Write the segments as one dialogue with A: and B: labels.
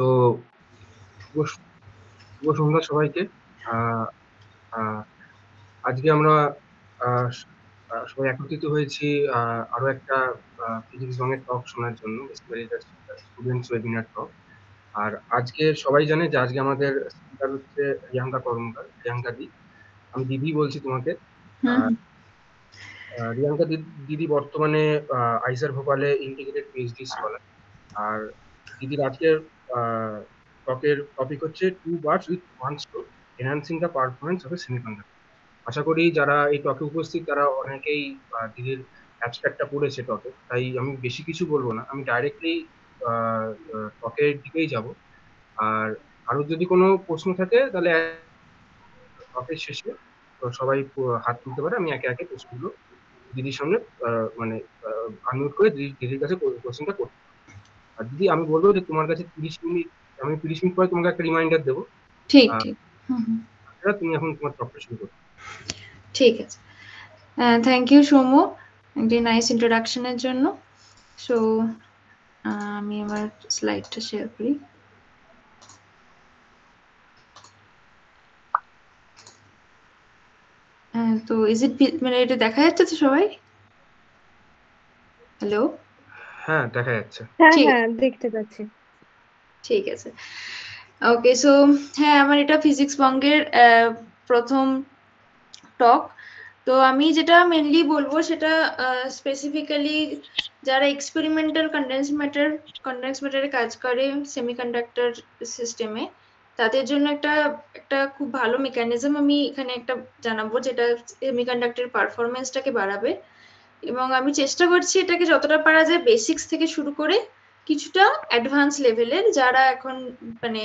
A: তো শুভ সন্ধ্যা সবাইকে আজকে আমরা সবাই একত্রিত হয়েছি আরো একটা ফিজিক্স রঙের টক শোনার জন্য স্টুডেন্টস ওয়েবিনার টক আর আজকে সবাই জানে যে আজকে আমাদের স্পিকার হচ্ছে রিয়াঙ্কা কর্মকার রিয়াঙ্কা দি আমি দিদি বলছি তোমাকে রিয়াঙ্কা দিদি বর্তমানে আইসার ভোপালে ইন্টিগ্রেটেড পিএইচডি স্কলার আর দিদির আজকের টকের টপিক হচ্ছে two birds with one stone enhancing the performance of a semiconductor আশা করি যারা এই টপে উপস্থিত তারা অনেকেই দিদির অ্যাবস্ট্রাক্টটা পড়েছে টকে তাই আমি বেশি কিছু বলবো না আমি ডাইরেক্টলি টকের দিকেই যাব আর আরও যদি কোনো প্রশ্ন থাকে তাহলে টপের শেষে সবাই হাত তুলতে পারে আমি একে একে প্রশ্নগুলো দিদির সামনে মানে আনমিউট করে দিদির কাছে প্রশ্নটা করতে আর যদি আমি বলবো যে তোমার কাছে তিরিশ মিনিট আমি তিরিশ মিনিট পরে তোমাকে একটা রিমাইন্ডার দেবো ঠিক ঠিক তুমি এখন তোমার টপটা শুরু করো
B: ঠিক আছে থ্যাংক ইউ সোমো একটি নাইস ইন্ট্রোডাকশনের জন্য সো আমি আমার স্লাইডটা শেয়ার করি তো ইজ ইট মানে এটা দেখা যাচ্ছে তো সবাই হ্যালো
A: হ্যাঁ দেখা যাচ্ছে হ্যাঁ হ্যাঁ
B: দেখতে পাচ্ছি ঠিক আছে ওকে সো হ্যাঁ আমার এটা ফিজিক্স বঙ্গের প্রথম টক তো আমি যেটা মেনলি বলবো সেটা স্পেসিফিক্যালি যারা এক্সপেরিমেন্টাল কন্ডেন্স ম্যাটার কন্ডেন্স ম্যাটারে কাজ করে সেমিকন্ডাক্টর সিস্টেমে তাদের জন্য একটা একটা খুব ভালো মেকানিজম আমি এখানে একটা জানাবো যেটা সেমিকন্ডাক্টর পারফরমেন্সটাকে বাড়াবে এবং আমি চেষ্টা করছি এটাকে যতটা পারা যায় বেসিক্স থেকে শুরু করে কিছুটা অ্যাডভান্স লেভেলের যারা এখন মানে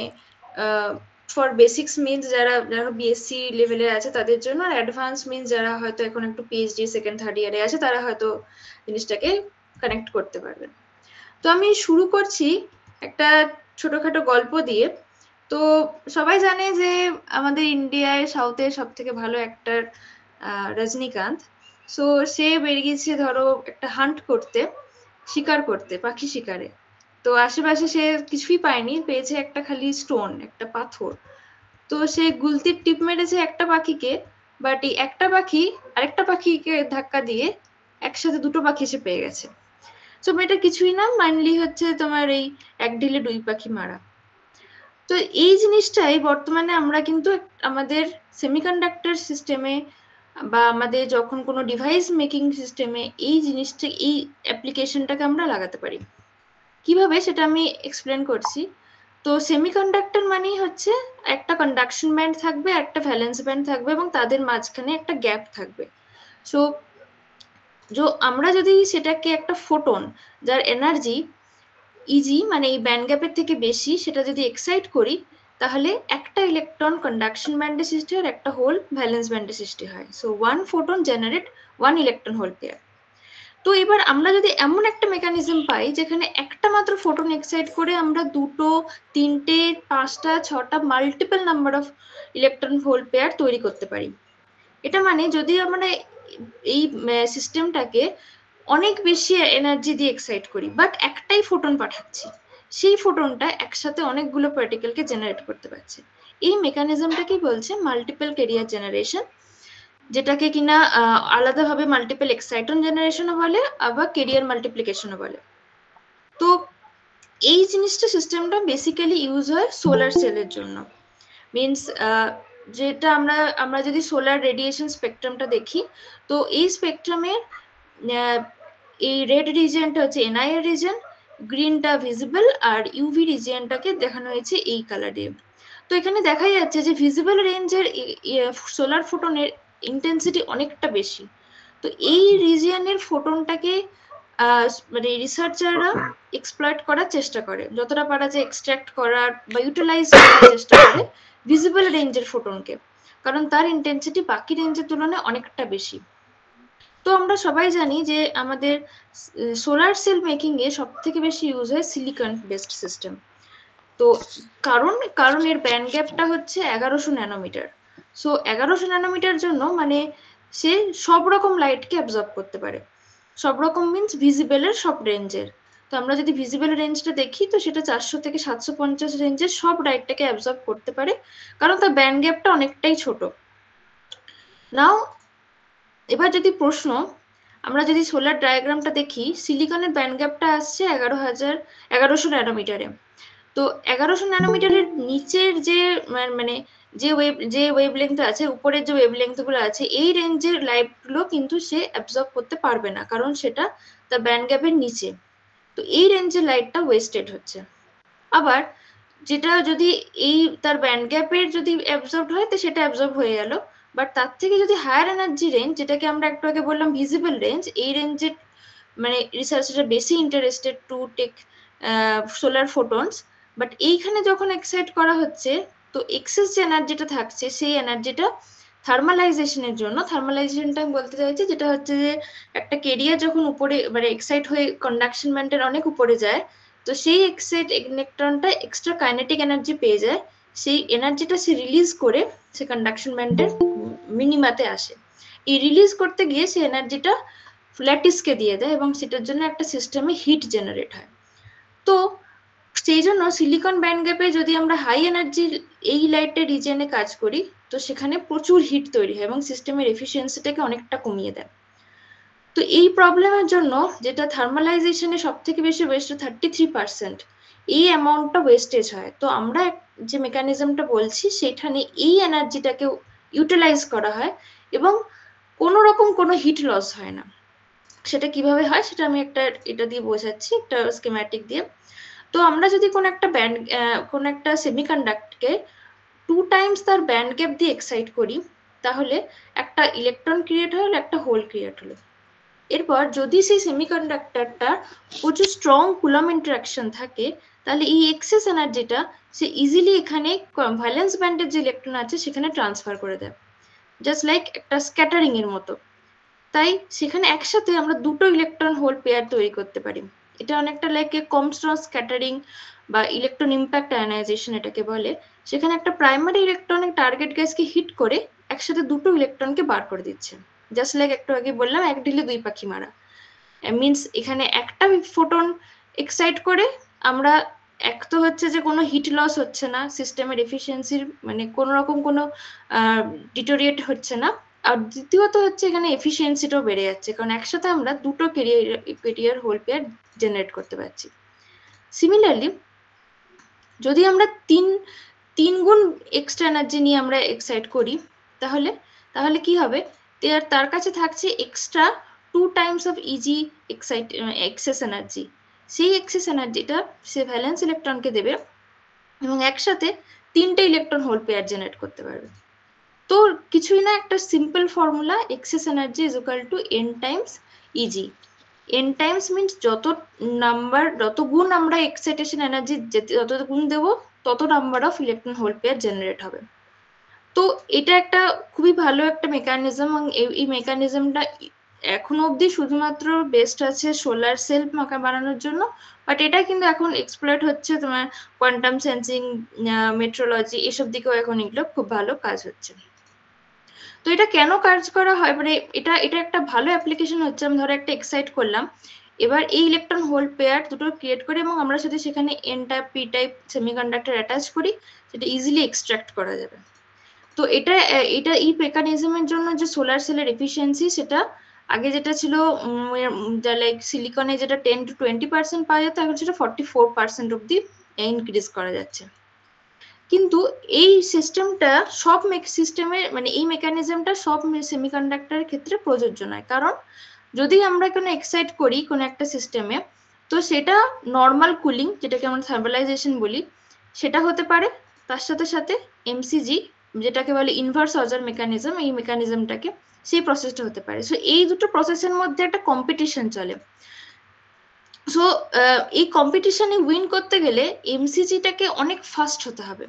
B: ফর বেসিক্স মিনস যারা যারা বিএসসি লেভেলের আছে তাদের জন্য আর অ্যাডভান্স মিনস যারা হয়তো এখন একটু পিএইচডি সেকেন্ড থার্ড ইয়ারে আছে তারা হয়তো জিনিসটাকে কানেক্ট করতে পারবেন তো আমি শুরু করছি একটা ছোটখাটো গল্প দিয়ে তো সবাই জানে যে আমাদের ইন্ডিয়ায় সাউথের সব থেকে ভালো একটা রজনীকান্ত সো সে বেরিয়েছে ধরো একটা হান্ট করতে শিকার করতে পাখি শিকারে তো আশেপাশে সে কিছুই পায়নি পেয়েছে একটা খালি স্টোন একটা পাথর তো সে গুলতির টিপ মেরেছে একটা পাখিকে বাট এই একটা পাখি আরেকটা পাখিকে ধাক্কা দিয়ে একসাথে দুটো পাখি এসে পেয়ে গেছে তো এটা কিছুই না মাইনলি হচ্ছে তোমার এই এক ঢিলে দুই পাখি মারা তো এই জিনিসটাই বর্তমানে আমরা কিন্তু আমাদের সেমিকন্ডাক্টর সিস্টেমে বা আমাদের যখন কোনো ডিভাইস মেকিং সিস্টেমে এই জিনিসটা এই অ্যাপ্লিকেশনটাকে আমরা লাগাতে পারি কিভাবে সেটা আমি এক্সপ্লেন করছি তো সেমিকন্ডাক্টর মানেই হচ্ছে একটা কন্ডাকশন ব্যান্ড থাকবে একটা ভ্যালেন্স ব্যান্ড থাকবে এবং তাদের মাঝখানে একটা গ্যাপ থাকবে সো যো আমরা যদি সেটাকে একটা ফোটন যার এনার্জি ইজি মানে এই ব্যান্ড গ্যাপের থেকে বেশি সেটা যদি এক্সাইট করি তাহলে একটা ইলেকট্রন কন্ডাকশন ব্যান্ডে সৃষ্টি হয় একটা হোল ভ্যালেন্স ব্যান্ডে সৃষ্টি হয় so one photon generate one electron hole pair তো এবার আমরা যদি এমন একটা মেকানিজম পাই যেখানে একটা মাত্র ফোটন এক্সাইট করে আমরা দুটো তিনটে পাঁচটা ছটা multiple number of electron hole pair তৈরি করতে পারি এটা মানে যদি আমরা এই সিস্টেমটাকে অনেক বেশি এনার্জি দিয়ে এক্সাইট করি বাট একটাই ফোটন পাঠাচ্ছি সেই ফোটনটা একসাথে অনেকগুলো পার্টিকেলকে জেনারেট করতে পারছে এই মেকানিজমটা কি বলছে মাল্টিপল কেরিয়ার জেনারেশন যেটাকে কিনা আলাদাভাবে মাল্টিপল এক্সাইটন জেনারেশনও বলে আবার কেরিয়ার মাল্টিপ্লিকেশনও বলে তো এই জিনিসটা সিস্টেমটা বেসিক্যালি ইউজ হয় সোলার সেলের জন্য মিনস যেটা আমরা আমরা যদি সোলার রেডিয়েশন স্পেকট্রামটা দেখি তো এই স্পেকট্রামের এই রেড রিজেন্ট হচ্ছে এনআইএ রিজেন্ট গ্রিনটা ভিজিবল আর ইউভি রিজিয়নটাকে দেখানো হয়েছে এই কালারে তো এখানে দেখা যাচ্ছে যে ভিজিবল রেঞ্জের সোলার ফোটনের ইন্টেন্সিটি অনেকটা বেশি তো এই রিজিয়নের ফোটনটাকে মানে রিসার্চাররা এক্সপ্লয়েট করার চেষ্টা করে যতটা পারা যায় এক্সট্র্যাক্ট করার বা ইউটিলাইজ করার চেষ্টা করে ভিজিবল রেঞ্জের ফোটনকে কারণ তার ইন্টেন্সিটি বাকি রেঞ্জের তুলনায় অনেকটা বেশি তো আমরা সবাই জানি যে আমাদের সোলার সেল মেকিং এ সব থেকে বেশি ইউজ হয় সিলিকন বেসড সিস্টেম তো কারণ কারণ এর ব্যান্ড গ্যাপটা হচ্ছে এগারোশো ন্যানোমিটার সো এগারোশো ন্যানোমিটার জন্য মানে সে সব রকম লাইটকে অ্যাবজর্ব করতে পারে সব রকম মিনস ভিজিবেলের সব রেঞ্জের তো আমরা যদি ভিজিবেল রেঞ্জটা দেখি তো সেটা চারশো থেকে সাতশো পঞ্চাশ রেঞ্জের সব লাইটটাকে অ্যাবজর্ব করতে পারে কারণ তার ব্যান্ড গ্যাপটা অনেকটাই ছোট নাও এবার যদি প্রশ্ন আমরা যদি সোলার ডায়াগ্রামটা দেখি সিলিকনের ব্যান্ড গ্যাপটা আসছে এগারো হাজার এগারোশো ন্যানোমিটারে তো এগারোশো ন্যানোমিটারের নিচের যে মানে, মানে যে ওয়েব যে ওয়েব লেন্থ আছে উপরের যে ওয়েভ লেন্থগুলো আছে এই রেঞ্জের লাইটগুলো কিন্তু সে অ্যাবজর্ব করতে পারবে না কারণ সেটা তার ব্যান্ড গ্যাপের নিচে তো এই রেঞ্জের লাইটটা ওয়েস্টেড হচ্ছে আবার যেটা যদি এই তার ব্যান্ড গ্যাপের যদি অ্যাবজর্ব হয় তো সেটা অ্যাবজর্ব হয়ে গেল বাট তার থেকে যদি হায়ার এনার্জি রেঞ্জ যেটাকে আমরা একটু আগে বললাম ভিজিবল রেঞ্জ এই রেঞ্জের মানে রিসার্চটা বেশি interested to take solar photons but এইখানে যখন এক্সাইট করা হচ্ছে তো এক্সেস যে এনার্জিটা থাকছে সেই এনার্জিটা থার্মালাইজেশনের জন্য থার্মালাইজেশনটা আমি বলতে চাইছি যেটা হচ্ছে যে একটা কেরিয়ার যখন উপরে মানে এক্সাইট হয়ে কন্ডাকশন ব্যান্ডের অনেক উপরে যায় তো সেই এক্সাইট ইলেকট্রনটা এক্সট্রা কাইনেটিক এনার্জি পেয়ে যায় সেই এনার্জিটা সে রিলিজ করে সে কন্ডাকশন ব্যান্ডের মিনিমাতে আসে এই রিলিজ করতে গিয়ে সে এনার্জিটা ল্যাটিসকে দিয়ে দেয় এবং সেটার জন্য একটা সিস্টেমে হিট জেনারেট হয় তো সেই জন্য সিলিকন ব্যান্ড গ্যাপে যদি আমরা হাই এনার্জি এই লাইটের রিজনে কাজ করি তো সেখানে প্রচুর হিট তৈরি হয় এবং সিস্টেমের এফিসিয়েন্সিটাকে অনেকটা কমিয়ে দেয় তো এই প্রবলেমের জন্য যেটা থার্মালাইজেশনে সব থেকে বেশি ওয়েস্ট থার্টি থ্রি পার্সেন্ট এই অ্যামাউন্টটা ওয়েস্টেজ হয় তো আমরা যে মেকানিজমটা বলছি সেখানে এই এনার্জিটাকে ইউটিলাইজ করা হয় এবং কোনো রকম কোনো হিট লস হয় না সেটা কিভাবে হয় সেটা আমি একটা এটা দিয়ে বোঝাচ্ছি একটা স্কিম্যাটিক দিয়ে তো আমরা যদি কোনো একটা ব্যান্ড কোনো একটা সেমিকন্ডাক্টকে টু টাইমস তার ব্যান্ড গ্যাপ দিয়ে এক্সাইট করি তাহলে একটা ইলেকট্রন ক্রিয়েট হলো একটা হোল ক্রিয়েট হলো এরপর যদি সেই সেমিকন্ডাক্টরটা প্রচুর স্ট্রং কুলাম ইন্টারাকশন থাকে তাহলে এই এক্সেস এনার্জিটা সে ইজিলি এখানে ভ্যালেন্স ব্যান্ডের যে ইলেকট্রন আছে সেখানে ট্রান্সফার করে দেয় জাস্ট লাইক একটা স্ক্যাটারিং এর মতো তাই সেখানে একসাথে আমরা দুটো ইলেকট্রন হোল পেয়ার তৈরি করতে পারি এটা অনেকটা লাইক এ কমস্ট্রন স্ক্যাটারিং বা ইলেকট্রন ইম্প্যাক্ট আয়নাইজেশন এটাকে বলে সেখানে একটা প্রাইমারি ইলেকট্রনিক টার্গেট গ্যাসকে হিট করে একসাথে দুটো ইলেকট্রনকে বার করে দিচ্ছে জাস্ট লাইক একটু আগে বললাম এক ঢিলে দুই পাখি মারা মিনস এখানে একটা ফোটন এক্সাইট করে আমরা এক তো হচ্ছে যে কোনো হিট লস হচ্ছে না সিস্টেমের এফিসিয়েন্সির মানে কোনো রকম কোনো ডিটোরিয়েট হচ্ছে না আর দ্বিতীয়ত হচ্ছে এখানে এফিসিয়েন্সিটাও বেড়ে যাচ্ছে কারণ একসাথে আমরা দুটো carrier carrier hole pair generate করতে পারছি সিমিলারলি যদি আমরা তিন তিন গুণ এক্সট্রা এনার্জি নিয়ে আমরা এক্সাইট করি তাহলে তাহলে কি হবে তার কাছে থাকছে extra two times of Eg excite excess energy সেই এক্সেস এনার্জিটা সে ভ্যালেন্স ইলেকট্রনকে দেবে এবং একসাথে তিনটে ইলেকট্রন হোল পেয়ার জেনারেট করতে পারবে তো কিছুই না একটা simple formula excess energy is equal to n times Eg n times means যত নাম্বার যত গুণ আমরা এক্সাইটেশন এনার্জি যত গুণ দেবো তত number of electron hole pair generate হবে তো এটা একটা খুবই ভালো একটা মেকানিজম এবং এই মেকানিজমটা এখন অবধি শুধুমাত্র বেস্ট আছে সোলার সেল বানানোর জন্য বাট এটা কিন্তু এখন এক্সপ্লয়েট হচ্ছে তোমার কোয়ান্টাম সেন্সিং মেট্রোলজি এসব দিকেও এখন এগুলো খুব ভালো কাজ হচ্ছে তো এটা কেন কাজ করা হয় মানে এটা এটা একটা ভালো অ্যাপ্লিকেশন হচ্ছে আমি ধরো একটা এক্সাইট করলাম এবার এই ইলেকট্রন হোল পেয়ার দুটো ক্রিয়েট করে এবং আমরা যদি সেখানে n type p type semiconductor attach করি সেটা ইজিলি এক্সট্রাক্ট করা যাবে তো এটা এটা এই মেকানিজমের জন্য যে সোলার সেলের এফিসিয়েন্সি সেটা আগে যেটা ছিল লাইক সিলিকনে যেটা টেন টু টোয়েন্টি পার্সেন্ট পাওয়া যেত এখন সেটা ফর্টি ফোর পার্সেন্ট অব্দি ইনক্রিজ করা যাচ্ছে কিন্তু এই সিস্টেমটা সব সিস্টেমের মানে এই মেকানিজমটা সব সেমিকন্ডাক্টরের ক্ষেত্রে প্রযোজ্য নয় কারণ যদি আমরা কোনো এক্সাইট করি কোনো একটা সিস্টেমে তো সেটা নর্মাল কুলিং যেটাকে আমরা থার্মালাইজেশন বলি সেটা হতে পারে তার সাথে সাথে এমসিজি যেটাকে বলে ইনভার্স অজার মেকানিজম এই মেকানিজমটাকে সেই প্রসেসটা হতে পারে সো এই দুটো প্রসেসের মধ্যে একটা কম্পিটিশন চলে সো এই কম্পিটিশনে উইন করতে গেলে এমসিজিটাকে অনেক ফাস্ট হতে হবে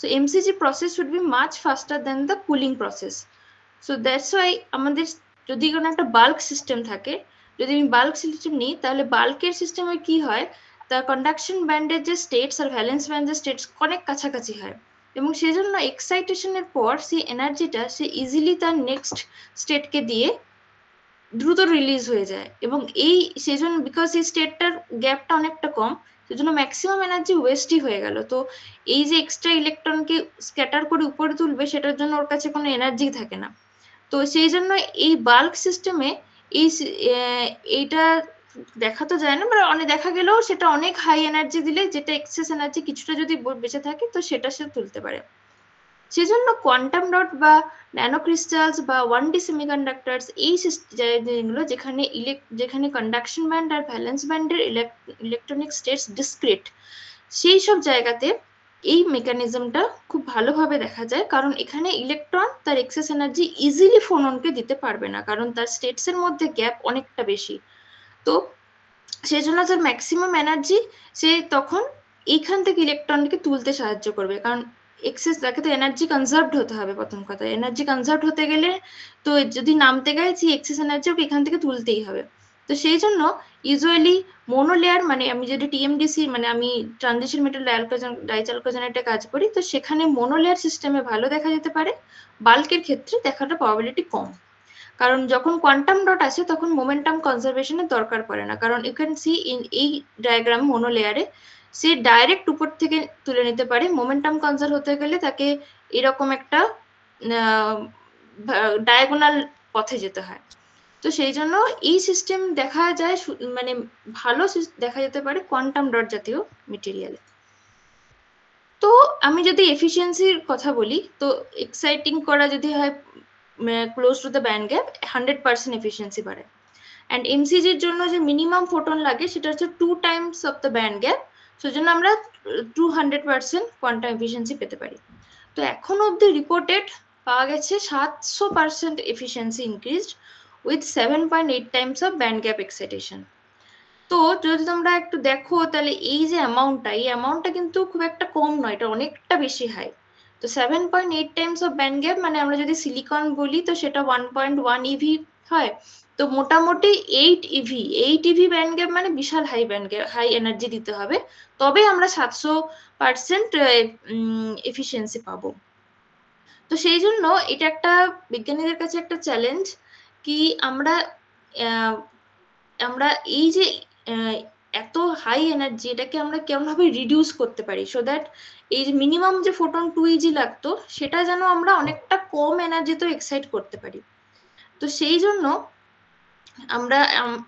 B: so MCG process should be much faster than the cooling process so that's why আমাদের যদি কোনো একটা বাল্ক সিস্টেম থাকে যদি আমি বাল্ক সিস্টেম নিই তাহলে বাল্কের সিস্টেমে কি হয় তা কন্ডাকশন ব্যান্ডের যে স্টেটস আর ভ্যালেন্স ব্যান্ডের স্টেটস অনেক কাছাকাছি হয় এবং সেজন্য এক্সাইটেশনের পর সেই এনার্জিটা সে ইজিলি তার নেক্সট স্টেটকে দিয়ে দ্রুত রিলিজ হয়ে যায় এবং এই সেজন্য বিকজ এই স্টেটটার গ্যাপটা অনেকটা কম সেজন্য ম্যাক্সিমাম এনার্জি ওয়েস্টই হয়ে গেল তো এই যে এক্সট্রা ইলেকট্রনকে স্ক্যাটার করে উপরে তুলবে সেটার জন্য ওর কাছে কোনো এনার্জি থাকে না তো সেই জন্য এই বাল্ক সিস্টেমে এই এইটা দেখা তো যায় না মানে অনেক দেখা গেলেও সেটা অনেক হাই এনার্জি দিলে যেটা এক্সেস এনার্জি কিছুটা যদি বেঁচে থাকে তো সেটা সে তুলতে পারে সেজন্য কোয়ান্টাম ডট বা ন্যানো ক্রিস্টালস বা ওয়ান ডি সেমিকন্ডাক্টারস এই জিনিসগুলো যেখানে যেখানে কন্ডাকশন ব্যান্ড আর ভ্যালেন্স ব্যান্ডের ইলেকট্রনিক স্টেটস ডিসক্রিট সেই সব জায়গাতে এই মেকানিজমটা খুব ভালোভাবে দেখা যায় কারণ এখানে ইলেকট্রন তার এক্সেস এনার্জি ইজিলি ফোননকে দিতে পারবে না কারণ তার স্টেটসের মধ্যে গ্যাপ অনেকটা বেশি তো সেই জন্য তার ম্যাক্সিমাম এনার্জি সে তখন এইখান থেকে ইলেকট্রনকে তুলতে সাহায্য করবে কারণ এক্সেস তাকে তো এনার্জি কনজার্ভড হতে হবে প্রথম কথা এনার্জি কনজার্ভড হতে গেলে তো যদি নামতে গেলে সেই এক্সেস এনার্জি ওকে এখান থেকে তুলতেই হবে তো সেই জন্য ইউজুয়ালি মোনোলেয়ার মানে আমি যদি টিএমডিসি মানে আমি ট্রানজিশন মেটাল ডায়ালকোজন ডাইচালকোজনের একটা কাজ করি তো সেখানে মোনোলেয়ার সিস্টেমে ভালো দেখা যেতে পারে বাল্কের ক্ষেত্রে দেখাটা প্রবাবিলিটি কম কারণ যখন কোয়ান্টাম ডট আছে তখন মোমেন্টাম কনজারভেশনের দরকার পড়ে না কারণ ইউ ক্যান সি ইন এই ডায়াগ্রাম মনো লেয়ারে সে ডাইরেক্ট উপর থেকে তুলে নিতে পারে মোমেন্টাম কনজার্ভ হতে গেলে তাকে এরকম একটা ডায়াগোনাল পথে যেতে হয় তো সেই জন্য এই সিস্টেম দেখা যায় মানে ভালো দেখা যেতে পারে কোয়ান্টাম ডট জাতীয় মেটেরিয়ালে তো আমি যদি এফিসিয়েন্সির কথা বলি তো এক্সাইটিং করা যদি হয় close to the band gap hundred percent efficiency বাড়ে অ্যান্ড এমসিজির জন্য যে মিনিমাম ফোটন লাগে সেটা হচ্ছে two times of the band gap সেজন্য আমরা two hundred percent quantum efficiency পেতে পারি তো এখন অবধি রিপোর্টেড পাওয়া গেছে সাতশো percent efficiency increase with seven point eight times of band gap excitation তো যদি তোমরা একটু দেখো তাহলে এই যে অ্যামাউন্টটা এই অ্যামাউন্টটা কিন্তু খুব একটা কম নয় এটা অনেকটা বেশি হাই তো seven point eight times of band gap মানে আমরা যদি সিলিকন বলি তো সেটা ওয়ান পয়েন্ট ওয়ান ইভি হয় তো মোটামুটি eight eV eight eV band gap মানে বিশাল high band gap high energy দিতে হবে তবে আমরা সাতশো পার্সেন্ট এফিসিয়েন্সি পাবো তো সেই জন্য এটা একটা বিজ্ঞানীদের কাছে একটা চ্যালেঞ্জ কি আমরা আমরা এই যে এত হাই এনার্জি এটাকে আমরা কেমনভাবে রিডিউস করতে পারি সো দ্যাট এই যে মিনিমাম যে ফোটন টু ইজি লাগতো সেটা যেন আমরা অনেকটা কম এনার্জিতেও এক্সাইট করতে পারি তো সেই জন্য আমরা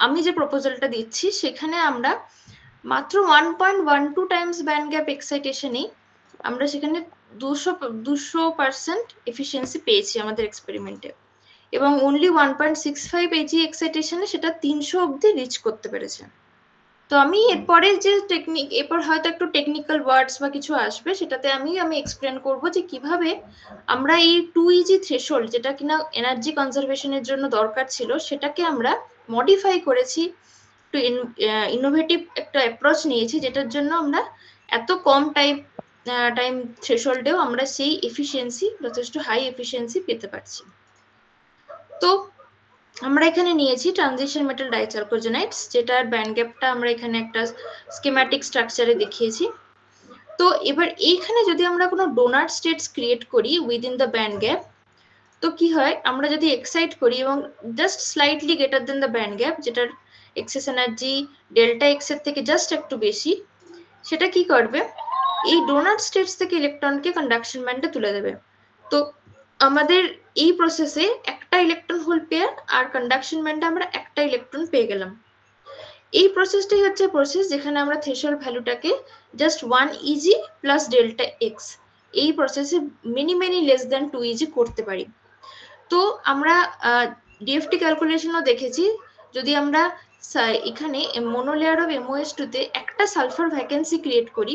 B: আমি যে প্রপোজালটা দিচ্ছি সেখানে আমরা মাত্র one point one two times band gap এক্সাইটেশনেই আমরা সেখানে দুশো দুশো পার্সেন্ট এফিসিয়েন্সি পেয়েছি আমাদের এক্সপেরিমেন্টে এবং only one point six five Eg এক্সাইটেশনে সেটা তিনশো অবধি রিচ করতে পেরেছে তো আমি এরপরে যে টেকনিক এরপর হয়তো একটু টেকনিক্যাল ওয়ার্ডস বা কিছু আসবে সেটাতে আমি আমি এক্সপ্লেন করব যে কিভাবে আমরা এই টু ইজি থ্রেশোল্ড যেটা কিনা এনার্জি কনজারভেশনের জন্য দরকার ছিল সেটাকে আমরা মডিফাই করেছি একটু ইনোভেটিভ একটা অ্যাপ্রোচ নিয়েছি যেটার জন্য আমরা এত কম টাইম টাইম থ্রেশোল্ডেও আমরা সেই এফিসিয়েন্সি যথেষ্ট হাই এফিসিয়েন্সি পেতে পারছি তো আমরা এখানে নিয়েছি ট্রানজিশন মেটাল ডাইসালকোজেনাইটস যেটার ব্যান্ড গ্যাপটা আমরা এখানে একটা স্কিম্যাটিক স্ট্রাকচারে দেখিয়েছি তো এবার এইখানে যদি আমরা কোনো ডোনার স্টেটস ক্রিয়েট করি উইদিন দ্য ব্যান্ড গ্যাপ তো কি হয় আমরা যদি এক্সাইট করি এবং just slightly greater than the band gap যেটার এক্সেস এনার্জি ডেল্টা এক্সের থেকে জাস্ট একটু বেশি সেটা কি করবে এই ডোনার স্টেটস থেকে ইলেকট্রনকে কন্ডাকশন ব্যান্ডে তুলে দেবে তো আমাদের এই প্রসেসে একটা ইলেকট্রন হোল পেয়ার আর কন্ডাকশন ব্যান্ডে আমরা একটা ইলেকট্রন পেয়ে গেলাম এই প্রসেসটাই হচ্ছে প্রসেস যেখানে আমরা থ্রেশল ভ্যালুটাকে just one Eg plus delta x এই প্রসেসে many many less than two Eg করতে পারি তো আমরা ডিএফটি ক্যালকুলেশনও দেখেছি যদি আমরা এখানে মোনোলেয়ার অফ এমওএস টুতে একটা সালফার ভ্যাকেন্সি ক্রিয়েট করি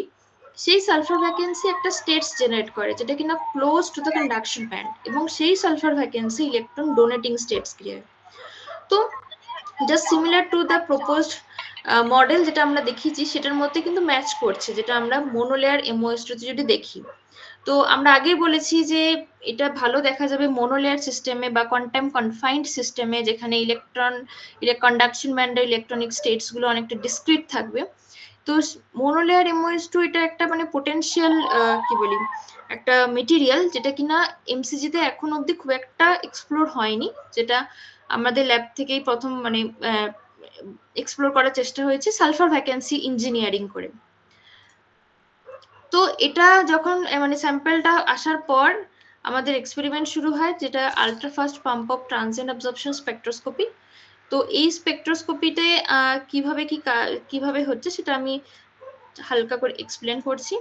B: সেই সালফার ভ্যাকেন্সি একটা স্টেটস জেনারেট করে যেটা কিনা close to the conduction band এবং সেই sulphur vacancy electron donating states create তো just similar to the proposed model যেটা আমরা দেখেছি সেটার মধ্যে কিন্তু ম্যাচ করছে যেটা আমরা মোনোলেয়ার এমওএসটিতে যদি দেখি তো আমরা আগেই বলেছি যে এটা ভালো দেখা যাবে মোনোলেয়ার সিস্টেমে বা কন্টাইম কনফাইন্ড সিস্টেমে যেখানে ইলেকট্রন কন্ডাকশন ব্যান্ডের ইলেকট্রনিক স্টেটসগুলো অনেকটা ডিসক্রিট থাকবে তো মনোলেয়ার এমওএস টু এটা একটা মানে পোটেন্সিয়াল কি বলি একটা মেটেরিয়াল যেটা কিনা এমসিজিতে এখন অবধি খুব একটা এক্সপ্লোর হয়নি যেটা আমাদের ল্যাব থেকেই প্রথম মানে এক্সপ্লোর করার চেষ্টা হয়েছে সালফার ভ্যাকেন্সি ইঞ্জিনিয়ারিং করে তো এটা যখন মানে স্যাম্পেলটা আসার পর আমাদের এক্সপেরিমেন্ট শুরু হয় যেটা ultrafast pump of transient absorption spectroscopy তো এই স্পেকট্রোস্কোপিতে কিভাবে কি কিভাবে হচ্ছে সেটা আমি হালকা করে এক্সপ্লেন করছি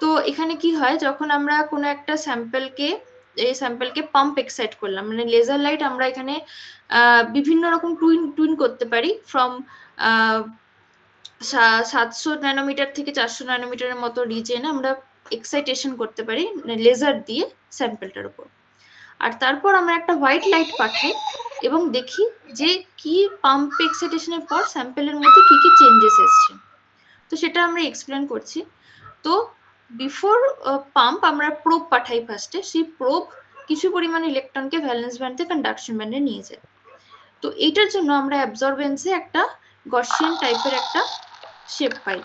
B: তো এখানে কি হয় যখন আমরা কোনো একটা স্যাম্পেলকে এই স্যাম্পেলকে পাম্প এক্সাইট করলাম মানে লেজার লাইট আমরা এখানে বিভিন্ন রকম টুইন টুইন করতে পারি ফ্রম সাতশো ন্যানোমিটার থেকে চারশো ন্যানোমিটারের মতো রিজেন আমরা এক্সাইটেশন করতে পারি লেজার মানে দিয়ে স্যাম্পেলটার উপর আর তারপর আমরা একটা হোয়াইট লাইট পাঠাই এবং দেখি যে কি পাম্প এক্সাইটেশনের পর স্যাম্পেলের মধ্যে কি কি চেঞ্জেস এসছে তো সেটা আমরা এক্সপ্লেন করছি তো বিফোর পাম্প আমরা প্রোপ পাঠাই ফার্স্টে সেই প্রোপ কিছু পরিমাণে ইলেকট্রনকে ভ্যালেন্স ব্যান্ডে থেকে কন্ডাকশন ব্যান্ডে নিয়ে যায় তো এইটার জন্য আমরা অ্যাবজর্বেন্সে একটা গসিয়ান টাইপের একটা শেপ পাই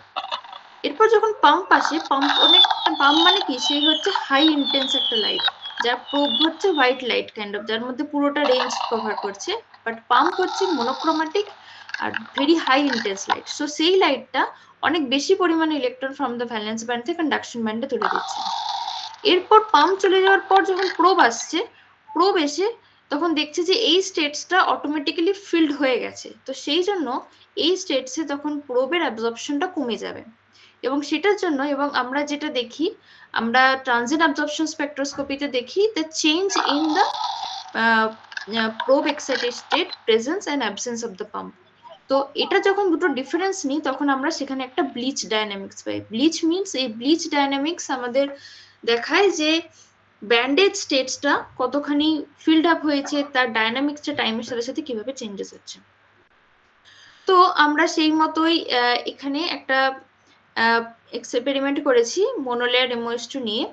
B: এরপর যখন পাম্প আসে পাম্প অনেক পাম্প মানে কি সেই হচ্ছে হাই ইন্টেন্স একটা লাইট যার প্রোব হচ্ছে হোয়াইট লাইট কাইন্ড অফ যার মধ্যে পুরোটা রেঞ্জ কভার করছে বাট পাম্প হচ্ছে মনোক্রোমাটিক আর very high intense light so সেই লাইটটা অনেক বেশি পরিমাণে electron from the valence band থেকে কন্ডাকশন ব্যান্ডে তুলে দিচ্ছে এরপর পাম্প চলে যাওয়ার পর যখন প্রোব আসছে প্রোব এসে তখন দেখছে যে এই স্টেটসটা অটোমেটিক্যালি ফিল্ড হয়ে গেছে তো সেই জন্য এই স্টেটসে তখন প্রোবের অ্যাবজর্পশনটা কমে যাবে এবং সেটার জন্য এবং আমরা যেটা দেখি আমরা ট্রানজিট অ্যাবজর্পশন স্পেকট্রোস্কোপিতে দেখি the change in the probe excited state presence and absence of the pump তো এটা যখন দুটো ডিফারেন্স নিই তখন আমরা সেখানে একটা ব্লিচ ডায়নামিক্স পাই ব্লিচ মিনস এই ব্লিচ ডায়নামিক্স আমাদের দেখায় যে ব্যান্ডেজ স্টেটসটা কতখানি ফিল্ড আপ হয়েছে তার ডায়নামিক্সটা টাইমের সাথে সাথে কিভাবে চেঞ্জেস হচ্ছে তো আমরা সেই মতোই এখানে একটা এক্সপেরিমেন্ট করেছি মনোলেয়ার এমওএস নিয়ে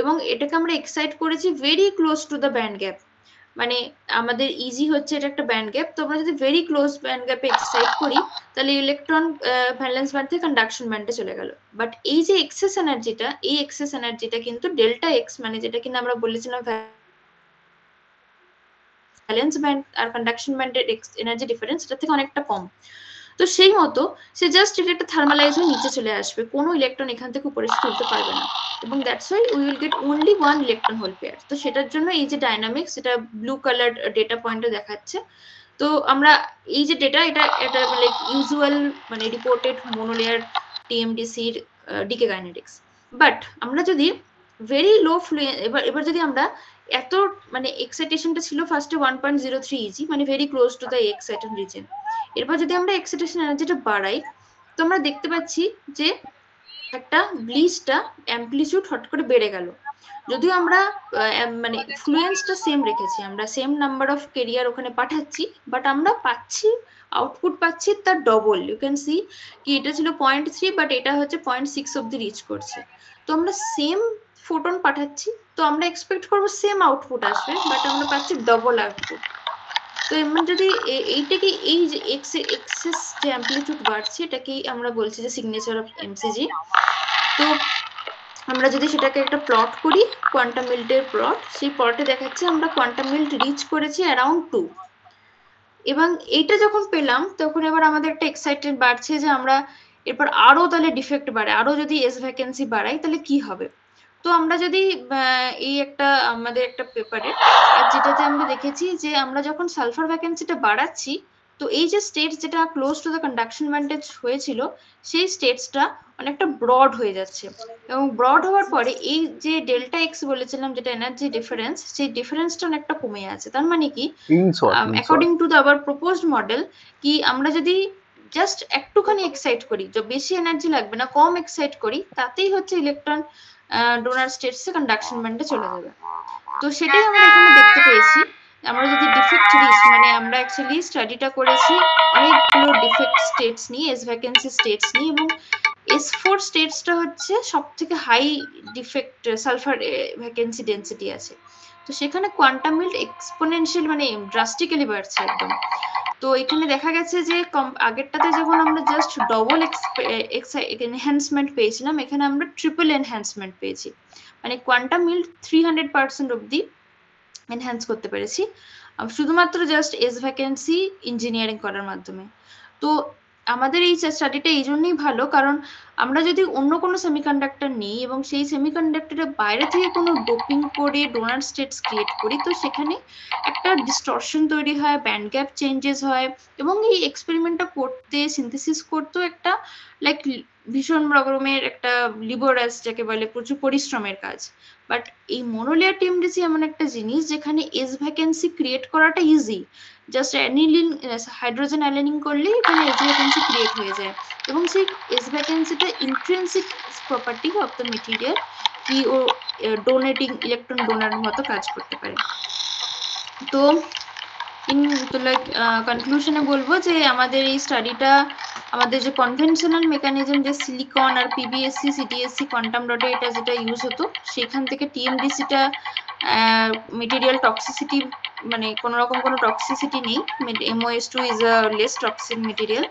B: এবং এটাকে আমরা এক্সাইট করেছি very close to the band gap মানে আমাদের ইজি হচ্ছে এটা একটা ব্যান্ড গ্যাপ তো আমরা যদি ভেরি ক্লোজ ব্যান্ড গ্যাপে এক্সাইট করি তাহলে ইলেকট্রন ভ্যালেন্স ব্যান্ড থেকে কন্ডাকশন ব্যান্ডে চলে গেল বাট এই যে এক্সেস এনার্জিটা এই এক্সেস এনার্জিটা কিন্তু ডেল্টা এক্স মানে যেটা কিনা আমরা বলেছিলাম ভ্যালেন্স ব্যান্ড আর কন্ডাকশন ব্যান্ডের এনার্জি ডিফারেন্স এটা থেকে অনেকটা কম তো সেই মতো সে জাস্ট এটা একটা থার্মালাইজ হয়ে নিচে চলে আসবে কোনো ইলেকট্রন এখান থেকে উপরে তুলতে পারবে না এবং that's why we will get only one electron hole pair তো সেটার জন্য এই যে ডাইনামিক্স এটা ব্লু কালার ডেটা পয়েন্টে দেখাচ্ছে তো আমরা এই যে ডেটা এটা এটা লাইক ইউজুয়াল মানে রিপোর্টেড মোনোলেয়ার টিএমডিসির ডিকে কাইনেটিক্স বাট আমরা যদি ভেরি লো ফ্লু এবার এবার যদি আমরা এত মানে এক্সাইটেশনটা ছিল ফার্স্টে one point zero three Eg মানে very close to the exciton region এরপর যদি আমরা এক্সাইটেশন এনার্জিটা বাড়াই তো আমরা দেখতে পাচ্ছি যে একটা ব্লিচটা অ্যাম্পলিচিউড হট করে বেড়ে গেল যদিও আমরা মানে ফ্লুয়েন্সটা সেম রেখেছি আমরা সেম নাম্বার অফ কেরিয়ার ওখানে পাঠাচ্ছি বাট আমরা পাচ্ছি আউটপুট পাচ্ছি তার ডবল ইউ ক্যান সি কি এটা ছিল পয়েন্ট থ্রি বাট এটা হচ্ছে পয়েন্ট সিক্স অব্দি রিচ করছে তো আমরা সেম ফোটন পাঠাচ্ছি তো আমরা এক্সপেক্ট করবো সেম আউটপুট আসবে বাট আমরা পাচ্ছি ডবল আউটপুট তো এমন যদি এইটাকে এই যে এক্স এক্সেস যে অ্যামপ্লিটিউড বাড়ছে এটাকেই আমরা বলছি যে সিগনেচার অফ এমসিজি তো আমরা যদি সেটাকে একটা প্লট করি কোয়ান্টাম মিল্টের প্লট সেই প্লটে দেখাচ্ছে আমরা কোয়ান্টাম মিল্ট রিচ করেছি অ্যারাউন্ড টু এবং এইটা যখন পেলাম তখন এবার আমাদের একটা এক্সাইটেড বাড়ছে যে আমরা এরপর আরো তাহলে ডিফেক্ট বাড়ে আরো যদি এস ভ্যাকেন্সি বাড়াই তাহলে কি হবে তো আমরা যদি এই একটা আমাদের একটা পেপারে যেটাতে আমরা দেখেছি যে আমরা যখন সালফার ভ্যাকেন্সিটা বাড়াচ্ছি তো এই যে স্টেট যেটা close to the conduction band edge হয়েছিল সেই স্টেটসটা অনেকটা ব্রড হয়ে যাচ্ছে এবং ব্রড হওয়ার পরে এই যে ডেল্টা এক্স বলেছিলাম যেটা এনার্জি ডিফারেন্স সেই ডিফারেন্সটা অনেকটা কমে আছে তার মানে কি অ্যাকর্ডিং টু দ্য আবার প্রপোজড মডেল কি আমরা যদি জাস্ট একটুখানি এক্সাইট করি যে বেশি এনার্জি লাগবে না কম এক্সাইট করি তাতেই হচ্ছে ইলেকট্রন ডোনার স্টেটসে কন্ডাকশন ব্যান্ডে চলে যাবে তো সেটাই আমরা এখানে দেখতে পেয়েছি আমরা যদি ডিফেক্ট লিস্ট মানে আমরা অ্যাকচুয়ালি স্টাডিটা করেছি অনেকগুলো ডিফেক্ট স্টেটস নিয়ে এস ভ্যাকেন্সি স্টেটস নিয়ে এবং এস ফোর স্টেটসটা হচ্ছে সব থেকে high defect sulphur vacancy density আছে তো সেখানে কোয়ান্টাম মিল্ট এক্সপোনেনশিয়াল মানে ড্রাস্টিক্যালি বাড়ছে একদম তো এখানে দেখা গেছে যে আগেরটাতে যখন আমরা জাস্ট ডবল এনহ্যান্সমেন্ট পেয়েছিলাম এখানে আমরা ট্রিপল এনহ্যান্সমেন্ট পেয়েছি মানে quantum yield three hundred percent অব্দি এনহ্যান্স করতে পেরেছি শুধুমাত্র জাস্ট এস ভ্যাকেন্সি ইঞ্জিনিয়ারিং করার মাধ্যমে তো আমাদের এই স্টাডিটা এই জন্যই ভালো কারণ আমরা যদি অন্য কোনো সেমিকন্ডাক্টর নিই এবং সেই সেমিকন্ডাক্টরের বাইরে থেকে কোনো ডোপিং করে ডোনার স্টেটস ক্রিয়েট করি তো সেখানে একটা ডিস্টরশন তৈরি হয় ব্যান্ড গ্যাপ চেঞ্জেস হয় এবং এই এক্সপেরিমেন্টটা করতে সিনথেসিস করতেও একটা লাইক ভীষণ রকমের একটা লিবোরাস যাকে বলে প্রচুর পরিশ্রমের কাজ বাট এই টিম টিএমডিসি এমন একটা জিনিস যেখানে এস ভ্যাকেন্সি ক্রিয়েট করাটা easy just annealing hydrogen annealing করলেই এখানে এস ভ্যাকেন্সি ক্রিয়েট হয়ে যায় এবং সেই এস ভ্যাকেন্সিটা the intrinsic property of the material কি ও ডোনেটিং ইলেকট্রন ডোনারের মতো কাজ করতে পারে তো ইন তো লাইক কনক্লুশনে বলবো যে আমাদের এই স্টাডিটা আমাদের যে কনভেনশনাল মেকানিজম যে সিলিকন আর পিবিএসসি সিটিএসসি কোয়ান্টাম ডটে এটা যেটা ইউজ হতো সেখান থেকে টিএমডিসিটা মেটেরিয়াল টক্সিসিটি মানে কোনো রকম কোনো টক্সিসিটি নেই MoS two is a less toxin material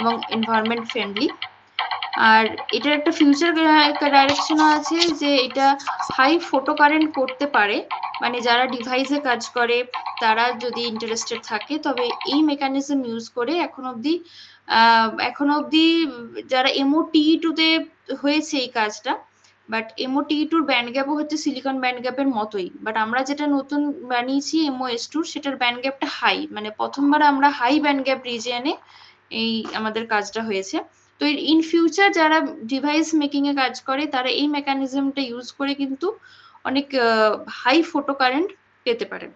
B: এবং এনভায়রনমেন্ট ফ্রেন্ডলি আর এটার একটা ফিউচার ডাইরেকশনও আছে যে এটা হাই ফোটো কারেন্ট করতে পারে মানে যারা ডিভাইসে কাজ করে তারা যদি ইন্টারেস্টেড থাকে তবে এই মেকানিজম ইউজ করে এখন অবধি এখন অবধি যারা এমও টি টুতে হয়েছে এই কাজটা but M O T tour band গ্যাপও হচ্ছে সিলিকন ব্যান্ড গ্যাপের মতোই বাট আমরা যেটা নতুন বানিয়েছি এমও এস টুর সেটার ব্যান্ড গ্যাপটা হাই মানে প্রথমবার আমরা হাই ব্যান্ড গ্যাপ রিজিয়নে এই আমাদের কাজটা হয়েছে তো ইন ফিউচার যারা ডিভাইস মেকিং এ কাজ করে তারা এই মেকানিজমটা ইউজ করে কিন্তু অনেক হাই ফোটো কারেন্ট পেতে পারে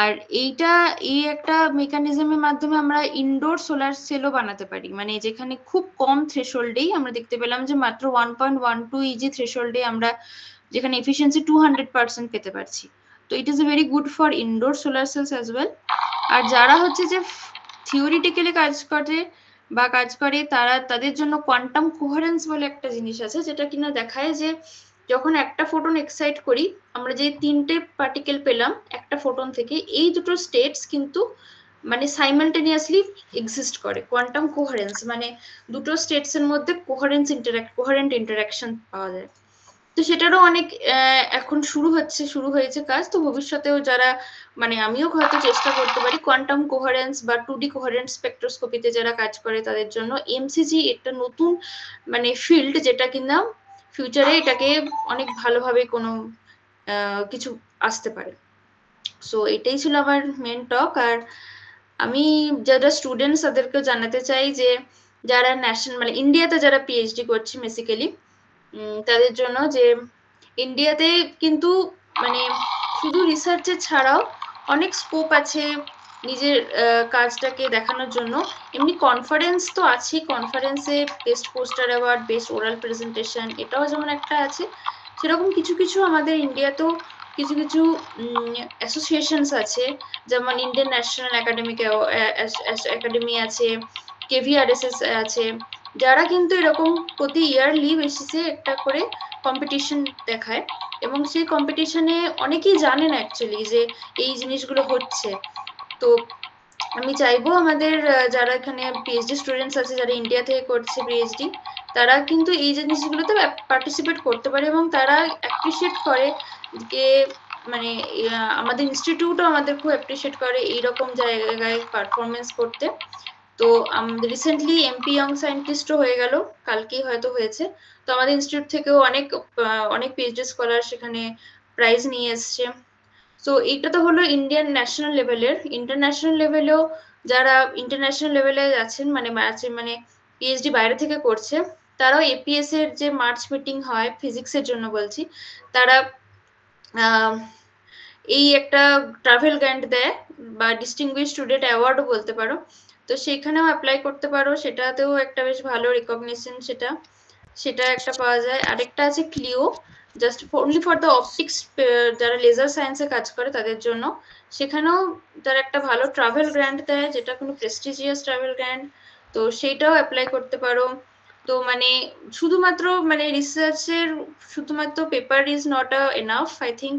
B: আর এইটা এই একটা মেকানিজমের মাধ্যমে আমরা ইনডোর সোলার সেলও বানাতে পারি মানে যেখানে খুব কম থ্রেশোল্ডেই আমরা দেখতে পেলাম যে মাত্র one point one two Eg থ্রেশোল্ডে আমরা যেখানে এফিসিয়েন্সি টু হান্ড্রেড পার্সেন্ট পেতে পারছি তো it is a very good for indoor solar cells as well আর যারা হচ্ছে যে থিওরিটিক্যালি কাজ করে বা কাজ করে তারা তাদের জন্য কোয়ান্টাম কোহারেন্স বলে একটা জিনিস আছে যেটা কিনা দেখায় যে যখন একটা ফোটন এক্সাইট করি আমরা যে তিনটে পার্টিকেল পেলাম একটা ফোটন থেকে এই দুটো স্টেটস কিন্তু মানে সাইমেলটেনিয়াসলি এক্সিস্ট করে কোয়ান্টাম কোহারেন্স মানে দুটো স্টেটসের মধ্যে কোহারেন্স ইন্টারাক্ট কোহারেন্ট ইন্টারাকশন পাওয়া যায় তো সেটারও অনেক এখন শুরু হচ্ছে শুরু হয়েছে কাজ তো ভবিষ্যতেও যারা মানে আমিও হয়তো চেষ্টা করতে পারি কোয়ান্টাম কোহারেন্স বা টু ডি কোহারেন্স স্পেকট্রোস্কোপিতে যারা কাজ করে তাদের জন্য এমসিজি একটা নতুন মানে ফিল্ড যেটা কিনা ফিউচারে এটাকে অনেক ভালোভাবে কোনো কিছু আসতে পারে সো এটাই ছিল আমার মেন টক আর আমি যারা স্টুডেন্টস তাদেরকে জানাতে চাই যে যারা ন্যাশনাল মানে ইন্ডিয়াতে যারা পিএইচডি করছে বেসিক্যালি তাদের জন্য যে ইন্ডিয়াতে কিন্তু মানে শুধু রিসার্চের ছাড়াও অনেক স্কোপ আছে নিজের কাজটাকে দেখানোর জন্য এমনি কনফারেন্স তো আছে কনফারেন্সে best poster award best oral presentation এটাও যেমন একটা আছে সেরকম কিছু কিছু আমাদের ইন্ডিয়াতেও কিছু কিছু অ্যাসোসিয়েশনস আছে যেমন ইন্ডিয়ান ন্যাশনাল একাডেমিক একাডেমি আছে কেভিআরএসএস আছে যারা কিন্তু এরকম প্রতি ইয়ারলি বেসিসে একটা করে কম্পিটিশন দেখায় এবং সেই কম্পিটিশনে অনেকেই জানেন অ্যাকচুয়ালি যে এই জিনিসগুলো হচ্ছে তো আমি চাইবো আমাদের যারা এখানে পিএইচডি স্টুডেন্টস আছে যারা ইন্ডিয়া থেকে করছে পিএইচডি তারা কিন্তু এই জিনিসগুলোতে পার্টিসিপেট করতে পারে এবং তারা অ্যাপ্রিসিয়েট করে যে মানে আমাদের ইনস্টিটিউটও আমাদের খুব অ্যাপ্রিসিয়েট করে এইরকম জায়গায় পারফরমেন্স করতে তো রিসেন্টলি এমপি ইয়ং সায়েন্টিস্টও হয়ে গেল কালকেই হয়তো হয়েছে তো আমাদের ইনস্টিটিউট থেকেও অনেক অনেক পিএইচডি স্কলার সেখানে প্রাইজ নিয়ে এসছে তো এইটা তো হলো ইন্ডিয়ান ন্যাশনাল লেভেলের ইন্টারন্যাশনাল লেভেলেও যারা ইন্টারন্যাশনাল লেভেলে আছেন মানে মানে পিএইচডি বাইরে থেকে করছে তারাও এপিএস এর যে মার্চ মিটিং হয় ফিজিক্সের জন্য বলছি তারা এই একটা ট্রাভেল গ্যান্ট দেয় বা ডিস্টিংগুইশ স্টুডেন্ট অ্যাওয়ার্ডও বলতে পারো তো সেখানেও অ্যাপ্লাই করতে পারো সেটাতেও একটা বেশ ভালো রিকগনিশন সেটা সেটা একটা পাওয়া যায় আরেকটা আছে CLEO just only for the optics যারা লেজার সায়েন্সে কাজ করে তাদের জন্য সেখানেও তারা একটা ভালো ট্রাভেল গ্র্যান্ড দেয় যেটা কোনো প্রেস্টিজিয়াস ট্রাভেল গ্র্যান্ড তো সেইটাও অ্যাপ্লাই করতে পারো তো মানে শুধুমাত্র মানে রিসার্চের শুধুমাত্র paper is not a enough I think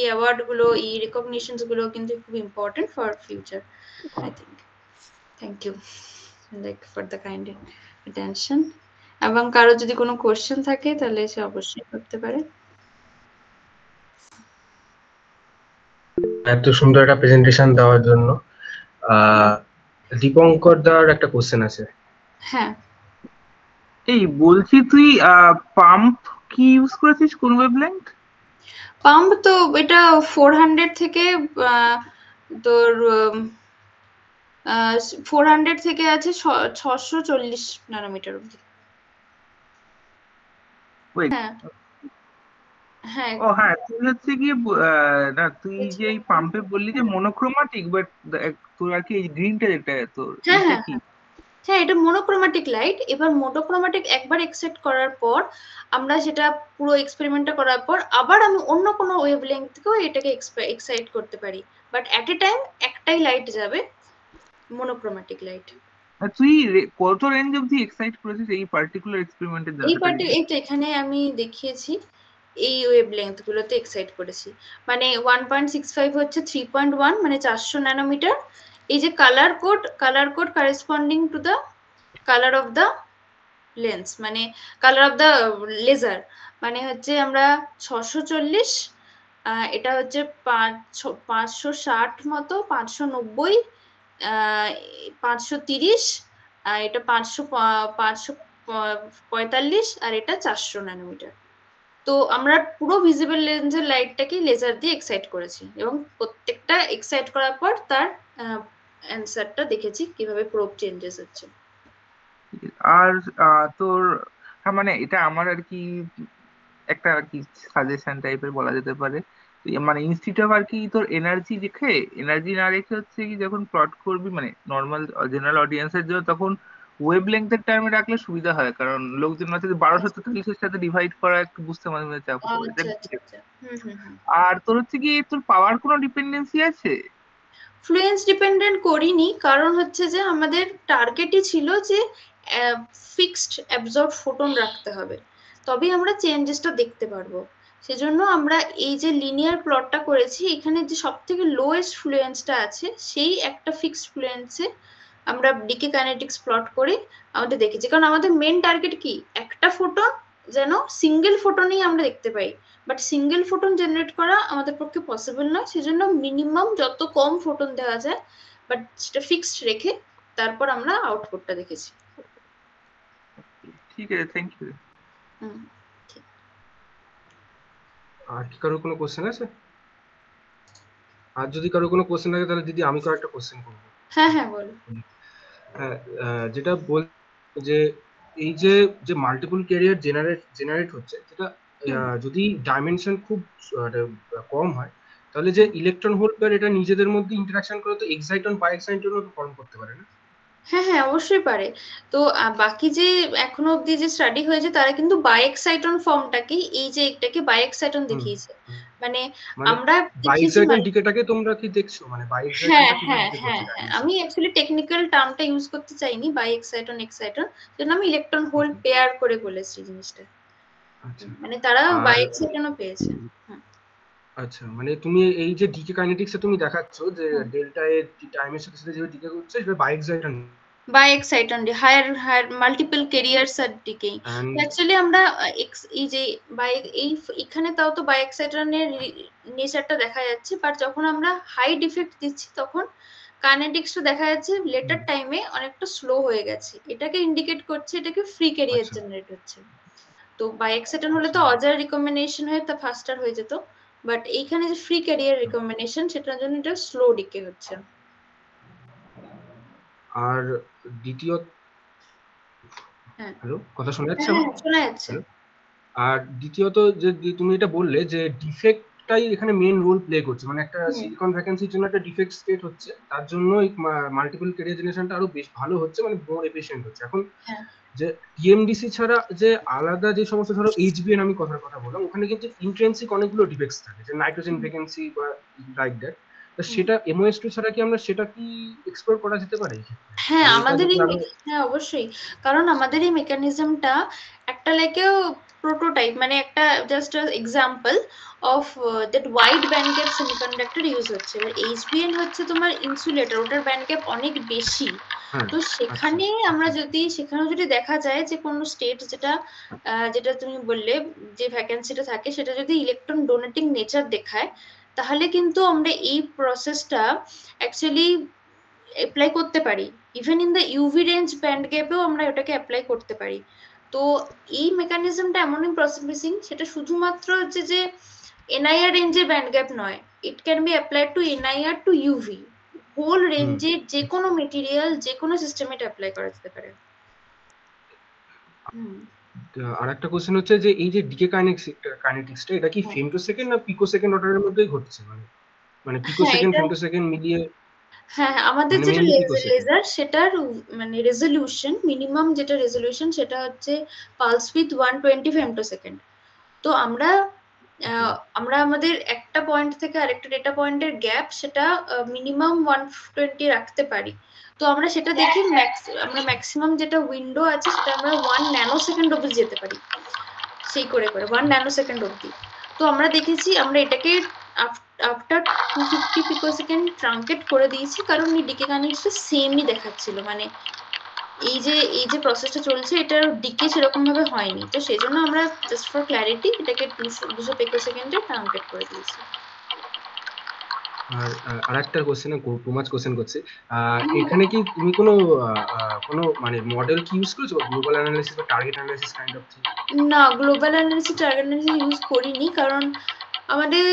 B: এই অ্যাওয়ার্ডগুলো এই রেকগনিশনসগুলো কিন্তু খুব important for future I think thank you like for the kind attention এবং কারো যদি কোনো কোয়েশ্চেন থাকে তাহলে সে অবশ্যই করতে পারে
A: এত সুন্দর একটা প্রেজেন্টেশন দেওয়ার জন্য দীপঙ্কর দার একটা কোশ্চেন আছে হ্যাঁ এই বলছি তুই পাম্প কি ইউজ করেছিস কোন ওয়েবলেন্থ
B: পাম্প তো এটা 400 থেকে তোর ফোর হান্ড্রেড থেকে আছে ছশো চল্লিশ ন্যানোমিটার অব্দি
A: হ্যাঁ ও হ্যাঁ তুই হচ্ছে কি না তুই যে এই পাম্পে বললি যে মনোক্রোমাটিক বাট তোর আর কি এই গ্রিনটা যেটা তোর হ্যাঁ হ্যাঁ, হ্যাঁ
B: হ্যাঁ এটা মনোক্রোমাটিক লাইট এবার মনোক্রোমাটিক একবার এক্সেপ্ট করার পর আমরা সেটা পুরো এক্সপেরিমেন্টটা করার পর আবার আমি অন্য কোনো ওয়েভলেংথ থেকেও এটাকে এক্সাইট করতে পারি বাট অ্যাট এ টাইম একটাই লাইট যাবে monochromatic light
A: তুই কত রেঞ্জ অফ দি এক্সাইট করেছিস এই পার্টিকুলার এক্সপেরিমেন্টের দ্বারা এই পার্টি
B: এটা এখানে আমি দেখিয়েছি এই ওয়েভলেংথ গুলোতে এক্সাইট করেছি মানে 1.65 হচ্ছে 3.1 মানে 400 ন্যানোমিটার এই যে colour code colour code corresponding to the colour of the lens মানে কালার অফ দা লেজার মানে হচ্ছে আমরা 640 এটা হচ্ছে 5 560 মতো 590 পাঁচশো তিরিশ আর এটা পাঁচশো পাঁচশো পঁয়তাল্লিশ আর এটা চারশো ন্যানোমিটার তো আমরা পুরো ভিজিবল লেন্সের লাইটটাকে লেজার দিয়ে এক্সাইট করেছি এবং প্রত্যেকটা এক্সাইট করার পর তার অ্যানসারটা দেখেছি কিভাবে প্রোব চেঞ্জেস হচ্ছে
A: আর তোর হ্যাঁ, মানে এটা আমার আর কি একটা আর কি সাজেশন টাইপের বলা যেতে পারে মানে ইনস্টিটিউট অফ আর কি তোর এনার্জি রেখে এনার্জি না রেখে হচ্ছে কি যখন প্লট করবি মানে নর্মাল জেনারেল অডিয়েন্সের জন্য তখন ওয়েব লেংথের টাইমে রাখলে সুবিধা হয় কারণ লোকজন মাঝে বারোশো তেতাল্লিশের সাথে ডিভাইড করা একটু বুঝতে মাঝে মাঝে চাপ আচ্ছা, আচ্ছা, আচ্ছা। আর তোর হচ্ছে কি তোর পাওয়ার কোনো ডিপেন্ডেন্সি আছে ফ্লুয়েন্স ডিপেন্ডেন্ট
B: করিনি কারণ হচ্ছে যে আমাদের টার্গেটই ছিল যে ফিক্সড অ্যাবজর্ব ফোটন রাখতে হবে তবেই আমরা চেঞ্জেসটা দেখতে পারবো সেজন্য আমরা এই যে লিনিয়ার প্লটটা করেছি এখানে যে সব থেকে লোয়েস্ট ফ্লুয়েন্সটা আছে সেই একটা ফিক্সড ফ্লুয়েন্সে আমরা ডিকে কাইনেটিক্স প্লট করে আমাদের দেখেছি কারণ আমাদের মেন টার্গেট কি একটা ফোটন যেন সিঙ্গেল ফোটনই আমরা দেখতে পাই বাট সিঙ্গেল ফোটন জেনারেট করা আমাদের পক্ষে পসিবল নয় সেজন্য মিনিমাম যত কম ফোটন দেওয়া যায় বাট সেটা ফিক্সড রেখে তারপর আমরা আউটপুটটা দেখেছি
A: ঠিক আছে থ্যাংক ইউ হুম আর কি কারোর কোনো কোশ্চেন আছে আর যদি কারো কোনো কোশ্চেন থাকে তাহলে দিদি আমি কয়েকটা কোশ্চেন করবো হ্যাঁ হ্যাঁ বলো হ্যাঁ, যেটা বল যে এই যে যে মাল্টিপল ক্যারিয়ার জেনারেট জেনারেট হচ্ছে সেটা যদি ডাইমেনশন খুব কম হয় তাহলে যে ইলেকট্রন হোল পেয়ার এটা নিজেদের মধ্যে ইন্টারাকশন করে তো এক্সাইটন বাই এক্সাইটন ফর্ম করতে পারে না
B: হ্যাঁ, হ্যাঁ, অবশ্যই পারে। তো বাকি যে এখনো অব্দি যে স্টাডি হয়েছে তারা কিন্তু বায়োক্সাইটন ফর্মটাকে এই যে এটাকে বায়োক্সাইটন দেখিয়েছে। মানে, মানে আমরা দেখিযেছি মানে
A: টিকেটাকে তোমরা কি দেখছো? মানে হ্যাঁ, হ্যাঁ,
B: হ্যাঁ, হ্যাঁ, আমি অ্যাকচুয়ালি টেকনিক্যাল টার্মটা ইউজ করতে চাইনি বাই-এক্সাইটন, এক্সাইটন। আমি ইলেকট্রন হোল পেয়ার করে বলেছি জিনিসটা। আচ্ছা। মানে তারা আর পেয়েছে।
A: আচ্ছা মানে তুমি এই যে ডিকে কাইনেটিক্সে তুমি দেখাচ্ছ যে ডেল্টা এ টাইমের সাথে সাথে যে ডিকে হচ্ছে সেটা biexciton
B: biexciton the higher higher multiple carriers আর ডিকে অ্যাকচুয়ালি আমরা uh, এই যে বাই এই এখানে তাও তো বাই এক্সাইটনের নেচারটা দেখা যাচ্ছে বাট যখন আমরা হাই ডিফেক্ট দিচ্ছি তখন কাইনেটিক্সটা দেখা যাচ্ছে লেটার টাইমে অনেকটা স্লো হয়ে গেছে এটাকে ইন্ডিকেট করছে এটাকে ফ্রি ক্যারিয়ার জেনারেট হচ্ছে তো বাই এক্সাইটন হলে তো আচ্ছা। অজার রিকমেন্ডেশন হয়ে তা ফাস্টার হয়ে যেত বাট এইখানে যে ফ্রি ক্যারিয়ার রিকমেন্ডেশন সেটার জন্য এটা স্লো ডিকে হচ্ছে
A: আর দ্বিতীয় হ্যালো কথা শোনা যাচ্ছে হ্যাঁ, হ্যাঁ, শোনা যাচ্ছে আর দ্বিতীয়ত যে তুমি এটা বললে যে ডিফেক্টটাই এখানে মেন রোল প্লে করছে মানে একটা সিলিকন ভ্যাকেন্সির জন্য একটা ডিফেক্ট স্টেট হচ্ছে তার জন্য মাল্টিপল ক্যারিয়ার জেনারেশনটা আরো বেশ ভালো হচ্ছে মানে মোর এফিশিয়েন্ট হচ্ছে এখন হ্যাঁ। যে টিএমডিসি ছাড়া যে আলাদা যে সমস্ত ধরো এইচবিএন আমি কথার কথা বললাম ওখানে কিন্তু ইন্ট্রেন্সিক অনেকগুলো ডিফেক্টস থাকে যে নাইট্রোজেন ভ্যাকেন্সি বা লাইক দ্যাট তো সেটা এমওএস টু ছাড়া কি আমরা সেটা কি এক্সপ্লোর করা যেতে পারে হ্যাঁ মানে আমাদের এই
B: হ্যাঁ অবশ্যই কারণ আমাদের এই মেকানিজমটা একটা লেকেও prototype মানে একটা just example of that wide band gap semiconductor use হচ্ছে এবার HBN হচ্ছে তোমার ইনসুলেটর ওটার band gap অনেক বেশি হ্যাঁ, তো সেখানে আচ্ছা। আমরা যদি সেখানে যদি দেখা যায় যে কোন স্টেট যেটা যেটা তুমি বললে যে ভ্যাকেন্সিটা থাকে সেটা যদি ইলেকট্রন ডোনেটিং নেচার দেখায় তাহলে কিন্তু আমরা এই প্রসেসটা অ্যাকচুয়ালি অ্যাপ্লাই করতে পারি even in the UV range band গ্যাপেও আমরা এটাকে অ্যাপ্লাই করতে পারি তো এই মেকানিজমটা এমনই প্রসেসিং সেটা শুধুমাত্র হচ্ছে যে এনআইআর রেঞ্জে ব্যান্ড গ্যাপ নয় it can be applied to NIR to UV whole রেঞ্জে যে কোনো মেটেরিয়াল যে কোনো সিস্টেমে এটা অ্যাপ্লাই করা যেতে পারে
A: আর একটা কোশ্চেন হচ্ছে যে এই যে ডিকে কাইনেটিক্স কাইনেটিক্সটা এটা কি ফেমটো সেকেন্ড না পিকো সেকেন্ড অর্ডারের মধ্যেই ঘটছে মানে মানে পিকো সেকেন্ড ফেমটো সেকেন্ড মিলিয়ে
B: হ্যাঁ, হ্যাঁ আমাদের মানে যেটা লেজার সেটার মানে রেজলিউশন মিনিমাম যেটা রেজলিউশন সেটা হচ্ছে pulse with one twenty femtosecond তো আমরা আমরা আমাদের একটা পয়েন্ট থেকে আরেকটা ডেটা পয়েন্টের গ্যাপ সেটা মিনিমাম ওয়ান টোয়েন্টি রাখতে পারি তো আমরা সেটা দেখি ম্যাক্স হ্যাঁ। আমরা ম্যাক্সিমাম যেটা উইন্ডো আছে সেটা আমরা ওয়ান ন্যানো সেকেন্ড অব্দি যেতে পারি সেই করে করে ওয়ান ন্যানো সেকেন্ড অব্দি তো আমরা দেখেছি আমরা এটাকে after two fifty picosecond truncate করে দিয়েছি কারণ এই ডিকে কানেক্টটা সেমই দেখাচ্ছিল মানে এই যে এই যে প্রসেসটা চলছে এটার ডিকে সেরকমভাবে হয়নি তো সেই জন্য আমরা জাস্ট ফর ক্ল্যারিটি এটাকে দুশো পিকোসেকেন্ডে ট্রাঙ্কেট করে
A: দিয়েছি আর আরেকটা কোশ্চেনে টু মাচ কোশ্চেন করছি এখানে কি তুমি কোনো কোনো মানে মডেল কি ইউজ করেছো গ্লোবাল অ্যানালাইসিস বা টার্গেট অ্যানালাইসিস কাইন্ড অফ
B: না global analysis target analysis use করিনি কারণ আমাদের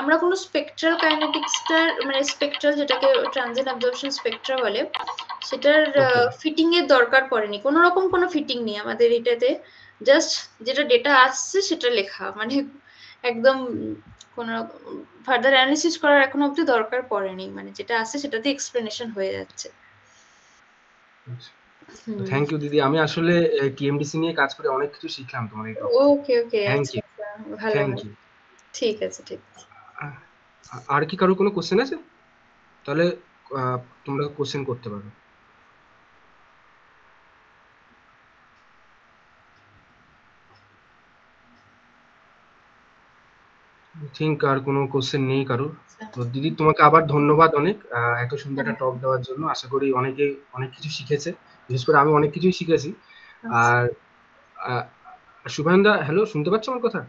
B: আমরা কোনো স্পেকট্রাল কাইনেটিক্সটার মানে স্পেকট্রাল যেটাকে অ্যাবজর্পশন স্পেকট্রা বলে সেটার ফিটিং এর দরকার পড়েনি কোনো রকম কোনো ফিটিং নেই আমাদের এটাতে জাস্ট যেটা ডেটা আসছে সেটা লেখা মানে একদম ফার্দার অ্যানালিসিস করার এখনো অব্দি দরকার পড়েনি মানে যেটা আসছে সেটাতে এক্সপ্লেনেশন হয়ে যাচ্ছে
A: থ্যাংক আচ্ছা। ইউ দিদি আমি আসলে নিয়ে কাজ করে অনেক কিছু শিখলাম তোমার okay
B: okay thank you thank you ঠিক আছে
A: ঠিক আছে আর কি কারো কোনো কোশ্চেন আছে তাহলে তোমরা কোশ্চেন করতে পারো থিঙ্ক আর কোনো কোশ্চেন নেই কারো তো দিদি তোমাকে আবার ধন্যবাদ অনেক এত সুন্দর একটা টক দেওয়ার জন্য আশা করি অনেকে অনেক কিছু শিখেছে বিশেষ করে আমি অনেক কিছুই শিখেছি আচ্ছা। আর শুভানদা হ্যালো শুনতে পাচ্ছ আমার কথা